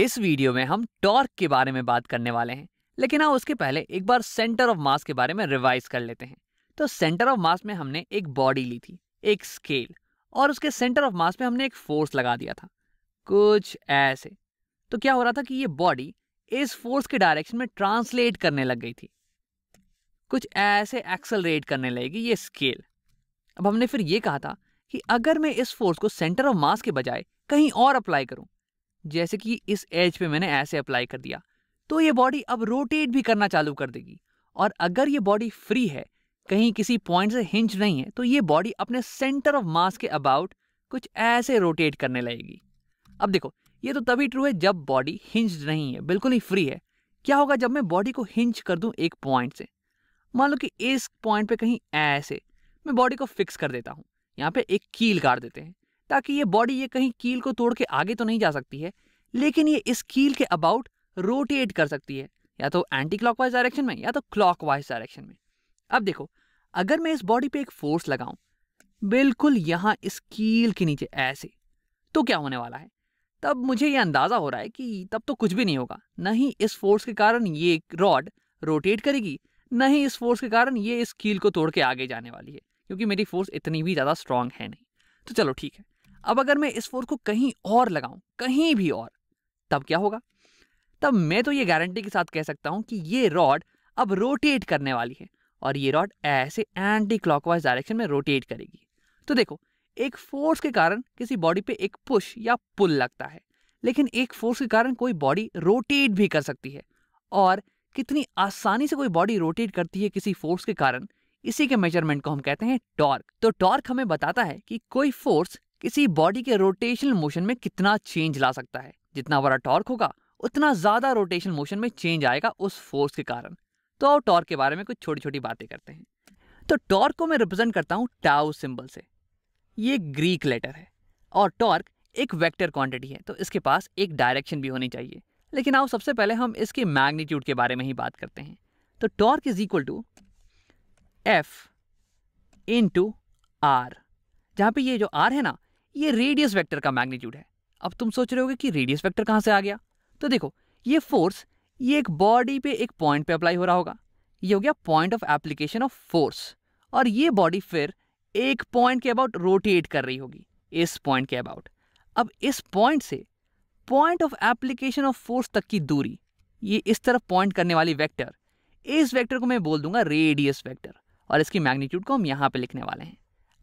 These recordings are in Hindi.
इस वीडियो में हम टॉर्क के बारे में बात करने वाले हैं लेकिन हाँ उसके पहले एक बार सेंटर ऑफ मास के बारे में रिवाइज कर लेते हैं तो सेंटर ऑफ मास में हमने एक बॉडी ली थी एक स्केल और उसके सेंटर ऑफ मास में हमने एक फोर्स लगा दिया था कुछ ऐसे तो क्या हो रहा था कि ये बॉडी इस फोर्स के डायरेक्शन में ट्रांसलेट करने लग गई थी कुछ ऐसे एक्सलरेट करने लगेगी ये स्केल अब हमने फिर ये कहा था कि अगर मैं इस फोर्स को सेंटर ऑफ मास के बजाय कहीं और अप्लाई करूं जैसे कि इस एज पे मैंने ऐसे अप्लाई कर दिया तो ये बॉडी अब रोटेट भी करना चालू कर देगी और अगर ये बॉडी फ्री है कहीं किसी पॉइंट से हिंच नहीं है तो ये बॉडी अपने सेंटर ऑफ मास के अबाउट कुछ ऐसे रोटेट करने लगेगी अब देखो ये तो तभी ट्रू है जब बॉडी हिंच नहीं है बिल्कुल ही फ्री है क्या होगा जब मैं बॉडी को हिंच कर दूं एक पॉइंट से मान लो कि इस पॉइंट पे कहीं ऐसे मैं बॉडी को फिक्स कर देता हूँ यहाँ पे एक कील गाड़ देते हैं ताकि ये बॉडी ये कहीं कील को तोड़ के आगे तो नहीं जा सकती है लेकिन ये इस कील के अबाउट रोटेट कर सकती है या तो एंटी क्लॉक डायरेक्शन में या तो क्लॉक डायरेक्शन में अब देखो अगर मैं इस बॉडी पे एक फोर्स लगाऊं बिल्कुल यहाँ इस कील के नीचे ऐसे तो क्या होने वाला है तब मुझे ये अंदाज़ा हो रहा है कि तब तो कुछ भी नहीं होगा नहीं ही इस फोर्स के कारण ये रॉड रोटेट करेगी न ही इस फोर्स के कारण ये इस कील को तोड़ के आगे जाने वाली है क्योंकि मेरी फोर्स इतनी भी ज़्यादा स्ट्रांग है नहीं तो चलो ठीक है अब अगर मैं इस फोर्स को कहीं और लगाऊं कहीं भी और तब क्या होगा तब मैं तो ये गारंटी के साथ कह सकता हूं कि ये रॉड अब रोटेट करने वाली है और ये रॉड ऐसे एंटी क्लॉकवाइज डायरेक्शन में रोटेट करेगी तो देखो एक फोर्स के कारण किसी बॉडी पे एक पुश या पुल लगता है लेकिन एक फोर्स के कारण कोई बॉडी रोटेट भी कर सकती है और कितनी आसानी से कोई बॉडी रोटेट करती है किसी फोर्स के कारण इसी के मेजरमेंट को हम कहते हैं टॉर्क तो टॉर्क हमें बताता है कि कोई फोर्स किसी बॉडी के रोटेशनल मोशन में कितना चेंज ला सकता है जितना बड़ा टॉर्क होगा उतना ज़्यादा रोटेशनल मोशन में चेंज आएगा उस फोर्स के कारण तो आओ टॉर्क के बारे में कुछ छोटी छोटी बातें करते हैं तो टॉर्क को मैं रिप्रेजेंट करता हूं टाउ सिंबल से ये ग्रीक लेटर है और टॉर्क एक वेक्टर क्वांटिटी है तो इसके पास एक डायरेक्शन भी होनी चाहिए लेकिन आओ सबसे पहले हम इसके मैग्नीट्यूड के बारे में ही बात करते हैं तो torque is equal to F into R जहाँ पे ये जो आर है ना ये रेडियस वेक्टर का मैग्नीट्यूड है अब तुम सोच रहे होगे कि रेडियस वेक्टर कहाँ से आ गया तो देखो ये फोर्स ये एक बॉडी पे एक पॉइंट पे अप्लाई हो रहा होगा ये हो गया point of application of force और ये बॉडी फिर एक पॉइंट के अबाउट रोटेट कर रही होगी इस पॉइंट के अबाउट अब इस पॉइंट से point of application of force तक की दूरी ये इस तरफ पॉइंट करने वाली वेक्टर इस वेक्टर को मैं बोल दूंगा रेडियस वेक्टर और इसकी मैग्नीट्यूड को हम यहाँ पे लिखने वाले हैं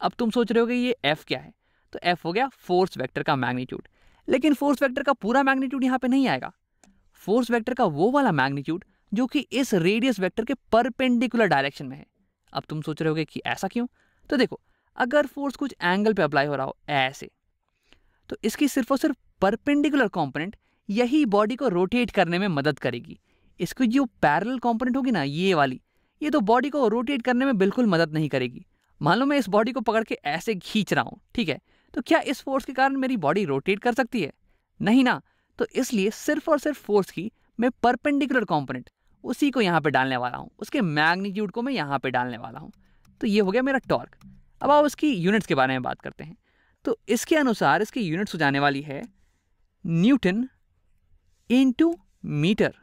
अब तुम सोच रहे हो कि ये एफ क्या है तो एफ हो गया फोर्स वैक्टर का मैग्नीट्यूड लेकिन फोर्स वैक्टर का पूरा मैग्नीट्यूड यहाँ पे नहीं आएगा फोर्स वैक्टर का वो वाला मैग्नीट्यूड जो कि इस रेडियस वैक्टर के परपेंडिकुलर डायरेक्शन में है अब तुम सोच रहे होगे कि ऐसा क्यों तो देखो अगर फोर्स कुछ एंगल पे अप्लाई हो रहा हो ऐसे तो इसकी सिर्फ और सिर्फ परपेंडिकुलर कंपोनेंट यही बॉडी को रोटेट करने में मदद करेगी इसकी जो पैरल कंपोनेंट होगी ना ये वाली ये तो बॉडी को रोटेट करने में बिल्कुल मदद नहीं करेगी मान लो मैं इस बॉडी को पकड़ के ऐसे खींच रहा हूँ ठीक है तो क्या इस फोर्स के कारण मेरी बॉडी रोटेट कर सकती है नहीं ना तो इसलिए सिर्फ और सिर्फ फोर्स की मैं परपेंडिकुलर कॉम्पोनेंट उसी को यहाँ पे डालने वाला हूँ उसके मैग्नीट्यूड को मैं यहाँ पे डालने वाला हूँ तो ये हो गया मेरा टॉर्क अब आप उसकी यूनिट्स के बारे में बात करते हैं तो इसके अनुसार इसकी यूनिट्स हो जाने वाली है newton into metre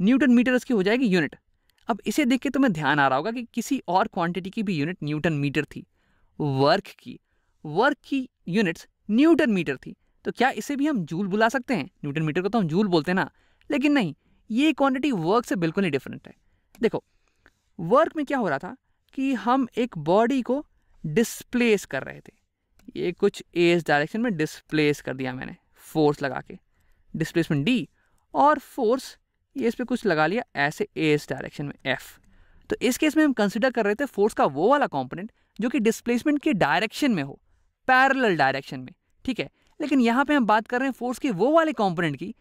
newton metre इसकी हो जाएगी यूनिट अब इसे देख के तो मैं ध्यान आ रहा होगा कि किसी और क्वांटिटी की भी यूनिट न्यूटन मीटर थी वर्क की वर्क की यूनिट्स न्यूटन मीटर थी तो क्या इसे भी हम जूल बुला सकते हैं न्यूटन मीटर को तो हम जूल बोलते हैं ना लेकिन नहीं ये क्वांटिटी वर्क से बिल्कुल ही डिफरेंट है देखो वर्क में क्या हो रहा था कि हम एक बॉडी को डिस्प्लेस कर रहे थे ये कुछ एस डायरेक्शन में डिस्प्लेस कर दिया मैंने फोर्स लगा के डिस्प्लेसमेंट डी और फोर्स ये इस पर कुछ लगा लिया ऐसे एस डायरेक्शन में एफ तो इस केस में हम कंसिडर कर रहे थे फोर्स का वो वाला कॉम्पोनेंट जो कि डिस्प्लेसमेंट के डायरेक्शन में हो पैरेलल डायरेक्शन में ठीक है लेकिन यहाँ पे हम बात कर रहे हैं फोर्स के वो वाले कॉम्पोनेंट की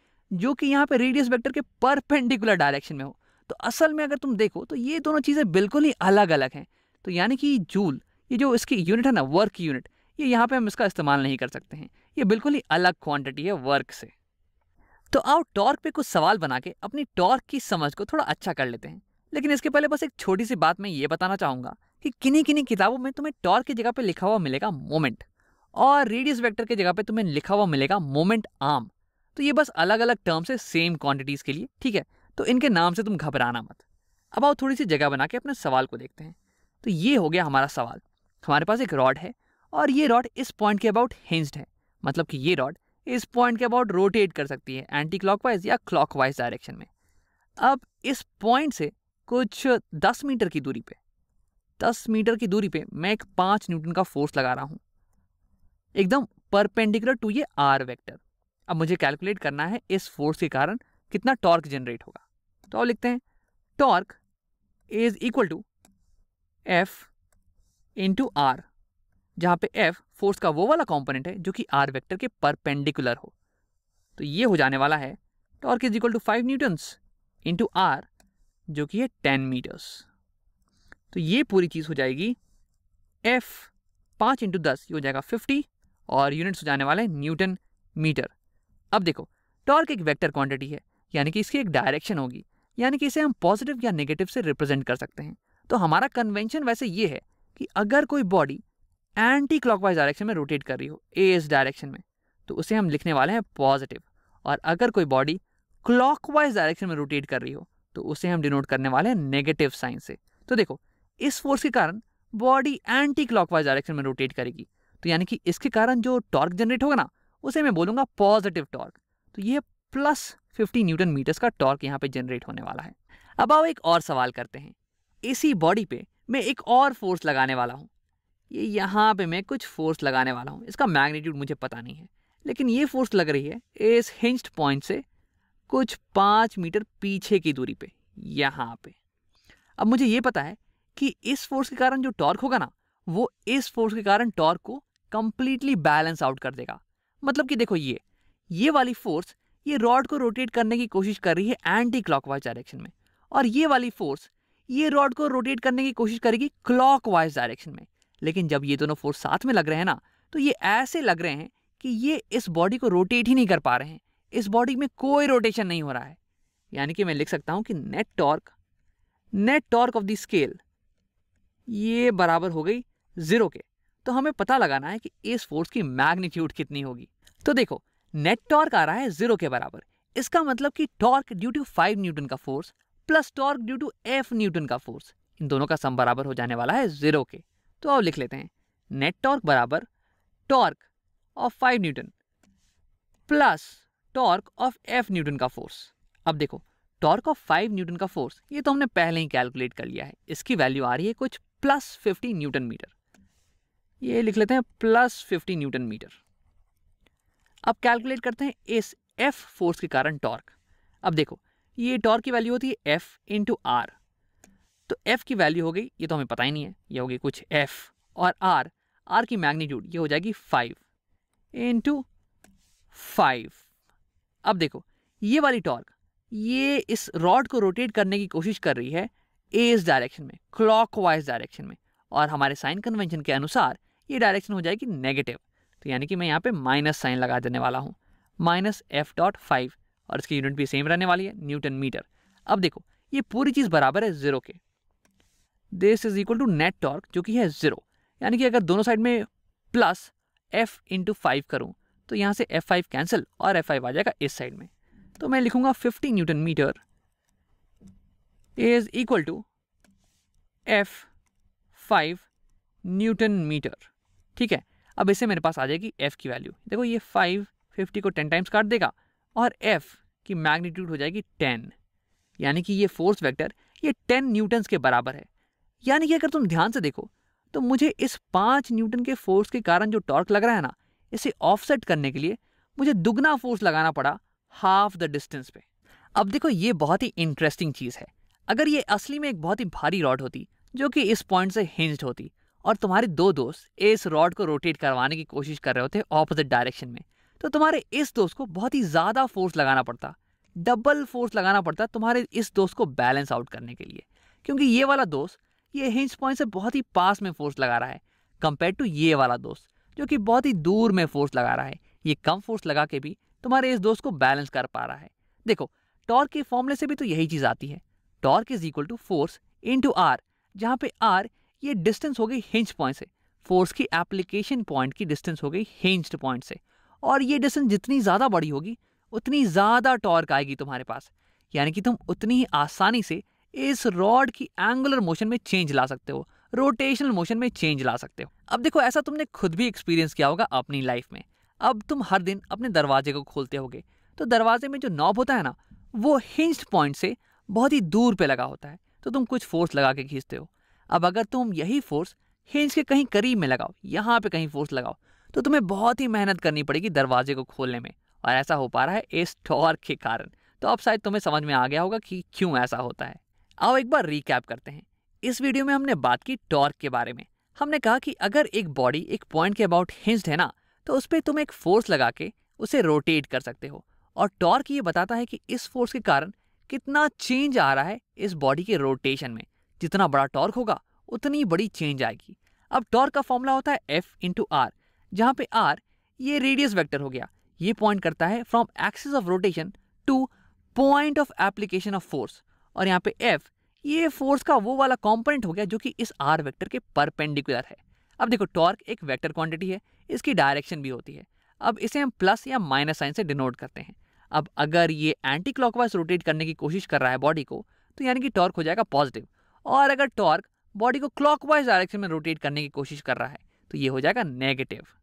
जो कि यहाँ पे रेडियस वेक्टर के परपेंडिकुलर डायरेक्शन में हो तो असल में अगर तुम देखो तो ये दोनों चीज़ें बिल्कुल ही अलग अलग हैं तो यानी कि जूल ये जो इसकी यूनिट है ना वर्क यूनिट ये यहाँ पर हम इसका इस्तेमाल नहीं कर सकते हैं ये बिल्कुल ही अलग क्वान्टिटी है वर्क से तो आओ टॉर्क पे कुछ सवाल बना के अपनी टॉर्क की समझ को थोड़ा अच्छा कर लेते हैं लेकिन इसके पहले बस एक छोटी सी बात मैं ये बताना चाहूँगा कि किन्हीं किन्हीं किताबों में तुम्हें टॉर्क की जगह पर लिखा हुआ मिलेगा मोमेंट और रेडियस वेक्टर के जगह पे तुम्हें लिखा हुआ मिलेगा मोमेंट आर्म तो ये बस अलग अलग टर्म्स है सेम क्वांटिटीज़ के लिए ठीक है तो इनके नाम से तुम घबराना मत अब आओ थोड़ी सी जगह बना के अपने सवाल को देखते हैं तो ये हो गया हमारा सवाल हमारे पास एक रॉड है और ये रॉड इस पॉइंट के अबाउट हिंस्ड है मतलब कि ये रॉड इस पॉइंट के अबाउट रोटेट कर सकती है एंटी क्लॉकवाइज या क्लॉकवाइज डायरेक्शन में अब इस पॉइंट से कुछ दस मीटर की दूरी पे दस मीटर की दूरी पे मैं एक पाँच न्यूटन का फोर्स लगा रहा हूँ एकदम परपेंडिकुलर टू ये आर वेक्टर अब मुझे कैलकुलेट करना है इस फोर्स के कारण कितना टॉर्क जनरेट होगा तो अब लिखते हैं torque is equal to F into R जहां पे एफ फोर्स का वो वाला कॉम्पोनेंट है जो कि आर वेक्टर के परपेंडिकुलर हो तो ये हो जाने वाला है torque is equal to five newtons into R जो कि है टेन मीटर्स तो ये पूरी चीज़ हो जाएगी एफ पांच इंटू दस ये हो जाएगा फिफ्टी और यूनिट्स हो जाने वाला है न्यूटन मीटर अब देखो टॉर्क एक वेक्टर क्वांटिटी है यानी कि इसकी एक डायरेक्शन होगी यानी कि इसे हम पॉजिटिव या नेगेटिव से रिप्रेजेंट कर सकते हैं तो हमारा कन्वेंशन वैसे ये है कि अगर कोई बॉडी एंटी क्लॉकवाइज डायरेक्शन में रोटेट कर रही हो ए इस डायरेक्शन में तो उसे हम लिखने वाले हैं पॉजिटिव और अगर कोई बॉडी क्लॉकवाइज डायरेक्शन में रोटेट कर रही हो तो उसे हम डिनोट करने वाले हैं नेगेटिव साइन से तो देखो इस फोर्स के कारण बॉडी एंटी क्लॉकवाइज डायरेक्शन में रोटेट करेगी तो यानी कि इसके कारण जो टॉर्क जनरेट होगा ना उसे मैं बोलूँगा पॉजिटिव टॉर्क तो ये प्लस फिफ्टी न्यूटन मीटर्स का टॉर्क यहाँ पे जनरेट होने वाला है अब आओ एक और सवाल करते हैं इसी बॉडी पे मैं एक और फोर्स लगाने वाला हूँ ये यहाँ पे मैं कुछ फोर्स लगाने वाला हूँ इसका मैग्नीट्यूड मुझे पता नहीं है लेकिन ये फोर्स लग रही है इस हिंस्ड पॉइंट से कुछ पाँच मीटर पीछे की दूरी पे यहाँ पे अब मुझे ये पता है कि इस फोर्स के कारण जो टॉर्क होगा ना वो इस फोर्स के कारण टॉर्क को कंप्लीटली बैलेंस आउट कर देगा मतलब कि देखो ये ये वाली फोर्स ये रॉड को रोटेट करने की कोशिश कर रही है एंटी क्लॉकवाइज डायरेक्शन में और ये वाली फोर्स ये रॉड को रोटेट करने की कोशिश करेगी क्लॉकवाइज डायरेक्शन में लेकिन जब ये दोनों फोर्स साथ में लग रहे हैं ना तो ये ऐसे लग रहे हैं कि ये इस बॉडी को रोटेट ही नहीं कर पा रहे हैं इस बॉडी में कोई रोटेशन नहीं हो रहा है यानी कि मैं लिख सकता हूं कि net torque net torque of the scale ये बराबर हो गई ज़ीरो के तो हमें पता लगाना है कि इस फोर्स की मैग्नीट्यूड कितनी होगी तो देखो नेट टॉर्क आ रहा है जीरो के बराबर इसका मतलब कि torque due to five newton का force plus torque due to F newton का फोर्स इन दोनों का सम बराबर हो जाने वाला है जीरो के तो अब लिख लेते हैं नेट टॉर्क बराबर torque of five newton plus torque of F newton का फोर्स अब देखो टॉर्क ऑफ फाइव न्यूटन का फोर्स ये तो हमने पहले ही कैलकुलेट कर लिया है इसकी वैल्यू आ रही है कुछ प्लस फिफ्टी न्यूटन मीटर ये लिख लेते हैं प्लस फिफ्टी न्यूटन मीटर अब कैलकुलेट करते हैं इस एफ फोर्स के कारण टॉर्क अब देखो ये टॉर्क की वैल्यू होती है एफ इंटू आर तो एफ की वैल्यू हो गई ये तो हमें पता ही नहीं है ये होगी कुछ एफ और आर आर की मैग्नीट्यूड ये हो जाएगी फाइव इंटू फाइव अब देखो ये वाली टॉर्क ये इस रॉड को रोटेट करने की कोशिश कर रही है इस डायरेक्शन में क्लॉकवाइज डायरेक्शन में और हमारे साइन कन्वेंशन के अनुसार ये डायरेक्शन हो जाएगी नेगेटिव तो यानी कि मैं यहाँ पे माइनस साइन लगा देने वाला हूँ माइनस एफ डॉट फाइव और इसकी यूनिट भी सेम रहने वाली है न्यूटन मीटर अब देखो ये पूरी चीज़ बराबर है ज़ीरो के this is equal to net torque जो कि है ज़ीरो यानी कि अगर दोनों साइड में प्लस एफ इंटू फाइव करूँ तो यहाँ से एफ फाइव कैंसिल और एफ फाइव आ जाएगा इस साइड में तो मैं लिखूँगा fifty newton metre is equal to F five newton metre ठीक है अब इससे मेरे पास आ जाएगी एफ़ की वैल्यू देखो ये फाइव फिफ्टी को टेन टाइम्स काट देगा और एफ़ की मैग्नीट्यूड हो जाएगी टेन यानी कि ये फोर्स वेक्टर ये टेन न्यूटन्स के बराबर है यानी कि अगर तुम ध्यान से देखो तो मुझे इस पाँच न्यूटन के फोर्स के कारण जो टॉर्क लग रहा है ना इसे ऑफसेट करने के लिए मुझे दुगना फोर्स लगाना पड़ा हाफ द डिस्टेंस पे अब देखो ये बहुत ही इंटरेस्टिंग चीज़ है अगर ये असली में एक बहुत ही भारी रॉड होती जो कि इस पॉइंट से हिंज्ड होती और तुम्हारे दो दोस्त इस रॉड को रोटेट करवाने की कोशिश कर रहे होते ऑपोजिट डायरेक्शन में तो तुम्हारे इस दोस्त को बहुत ही ज़्यादा फोर्स लगाना पड़ता डबल फोर्स लगाना पड़ता तुम्हारे इस दोस्त को बैलेंस आउट करने के लिए क्योंकि ये वाला दोस्त ये हिंस पॉइंट से बहुत ही पास में फोर्स लगा रहा है कंपेयर टू ये वाला दोस्त जो कि बहुत ही दूर में फोर्स लगा रहा है ये कम फोर्स लगा के भी तुम्हारे इस दोस्त को बैलेंस कर पा रहा है देखो टॉर्क के फॉर्मूले से भी तो यही चीज़ आती है torque is equal to force into R जहाँ पे आर ये डिस्टेंस हो गई हिंज पॉइंट से फोर्स की एप्लीकेशन पॉइंट की डिस्टेंस हो गई हिंज्ड पॉइंट से और ये डिस्टेंस जितनी ज़्यादा बड़ी होगी उतनी ज़्यादा टॉर्क आएगी तुम्हारे पास यानी कि तुम उतनी ही आसानी से इस रॉड की एंगुलर मोशन में चेंज ला सकते हो रोटेशनल मोशन में चेंज ला सकते हो अब देखो ऐसा तुमने खुद भी एक्सपीरियंस किया होगा अपनी लाइफ में अब तुम हर दिन अपने दरवाजे को खोलते होगे तो दरवाजे में जो नॉब होता है ना वो हिंस्ड पॉइंट से बहुत ही दूर पे लगा होता है तो तुम कुछ फोर्स लगा के खींचते हो अब अगर तुम यही फोर्स हिंज के कहीं करीब में लगाओ यहाँ पे कहीं फोर्स लगाओ तो तुम्हें बहुत ही मेहनत करनी पड़ेगी दरवाजे को खोलने में और ऐसा हो पा रहा है इस टॉर्क के कारण तो अब शायद तुम्हें समझ में आ गया होगा कि क्यों ऐसा होता है आओ एक बार रिकैप करते हैं इस वीडियो में हमने बात की टॉर्क के बारे में हमने कहा कि अगर एक बॉडी एक पॉइंट के अबाउट हिंस्ड है ना तो उस पर तुम एक फोर्स लगा के उसे रोटेट कर सकते हो और टॉर्क ये बताता है कि इस फोर्स के कारण कितना चेंज आ रहा है इस बॉडी के रोटेशन में जितना बड़ा टॉर्क होगा उतनी बड़ी चेंज आएगी अब टॉर्क का फॉर्मूला होता है एफ इंटू आर जहाँ पे आर ये रेडियस वेक्टर हो गया ये पॉइंट करता है from axis of rotation to point of application of force और यहाँ पे एफ ये फोर्स का वो वाला कॉम्पोनेंट हो गया जो कि इस आर वैक्टर के परपेंडिकुलर है अब देखो टॉर्क एक वैक्टर क्वांटिटी है इसकी डायरेक्शन भी होती है अब इसे हम प्लस या माइनस साइन से डिनोट करते हैं अब अगर ये एंटी क्लॉकवाइज रोटेट करने की कोशिश कर रहा है बॉडी को तो यानी कि टॉर्क हो जाएगा पॉजिटिव और अगर टॉर्क बॉडी को क्लॉकवाइज डायरेक्शन में रोटेट करने की कोशिश कर रहा है तो ये हो जाएगा नेगेटिव